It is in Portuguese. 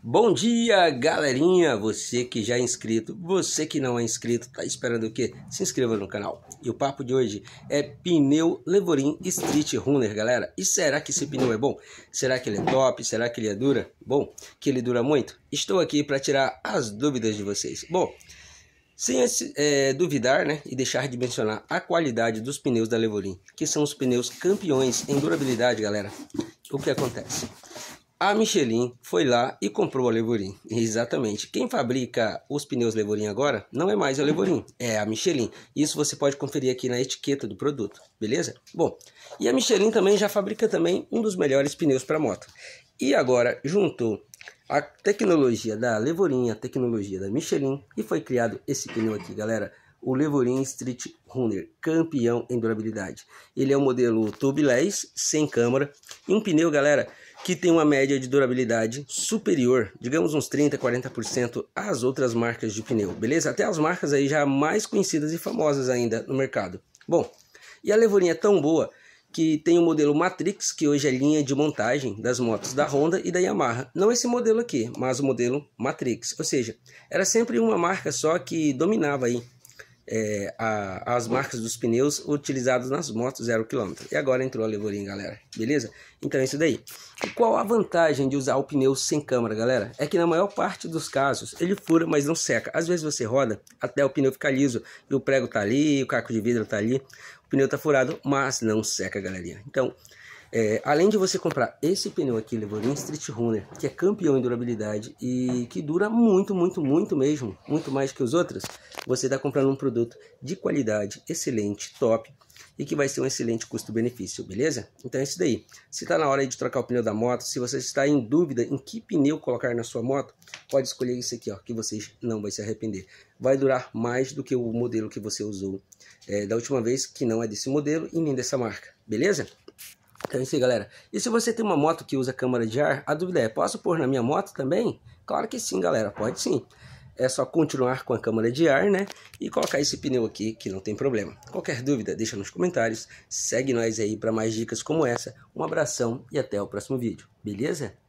Bom dia, galerinha! Você que já é inscrito, você que não é inscrito, tá esperando o quê? Se inscreva no canal. E o papo de hoje é pneu Levorin Street Runner, galera. E será que esse pneu é bom? Será que ele é top? Será que ele é dura? Bom, que ele dura muito? Estou aqui para tirar as dúvidas de vocês. Bom, sem é, duvidar né, e deixar de mencionar a qualidade dos pneus da Levorin, que são os pneus campeões em durabilidade, galera, o que acontece? A Michelin foi lá e comprou a Levorin. Exatamente. Quem fabrica os pneus Levorin agora não é mais a Levorin, é a Michelin. Isso você pode conferir aqui na etiqueta do produto, beleza? Bom, e a Michelin também já fabrica também um dos melhores pneus para moto. E agora juntou a tecnologia da Levorin, a tecnologia da Michelin e foi criado esse pneu aqui, galera o Levorin Street Runner, campeão em durabilidade. Ele é um modelo tubeless, sem câmara, e um pneu, galera, que tem uma média de durabilidade superior, digamos uns 30, 40% às outras marcas de pneu, beleza? Até as marcas aí já mais conhecidas e famosas ainda no mercado. Bom, e a levorinha é tão boa que tem o modelo Matrix, que hoje é linha de montagem das motos da Honda e da Yamaha. Não esse modelo aqui, mas o modelo Matrix. Ou seja, era sempre uma marca só que dominava aí é, a, as marcas dos pneus utilizados nas motos zero quilômetro. E agora entrou a levorinha, galera. Beleza? Então é isso daí. E qual a vantagem de usar o pneu sem câmara, galera? É que na maior parte dos casos ele fura, mas não seca. Às vezes você roda até o pneu ficar liso e o prego tá ali, o caco de vidro tá ali, o pneu tá furado, mas não seca, galerinha. Então é, além de você comprar esse pneu aqui, Levorin Street Runner, que é campeão em durabilidade e que dura muito, muito, muito mesmo, muito mais que os outros, você está comprando um produto de qualidade, excelente, top, e que vai ser um excelente custo-benefício, beleza? Então é isso daí. Se está na hora de trocar o pneu da moto, se você está em dúvida em que pneu colocar na sua moto, pode escolher esse aqui, ó, que vocês não vai se arrepender. Vai durar mais do que o modelo que você usou é, da última vez, que não é desse modelo e nem dessa marca, beleza? Então é isso aí, galera. E se você tem uma moto que usa câmara de ar, a dúvida é, posso pôr na minha moto também? Claro que sim, galera, pode sim. É só continuar com a câmara de ar, né? E colocar esse pneu aqui, que não tem problema. Qualquer dúvida, deixa nos comentários. Segue nós aí para mais dicas como essa. Um abração e até o próximo vídeo, beleza?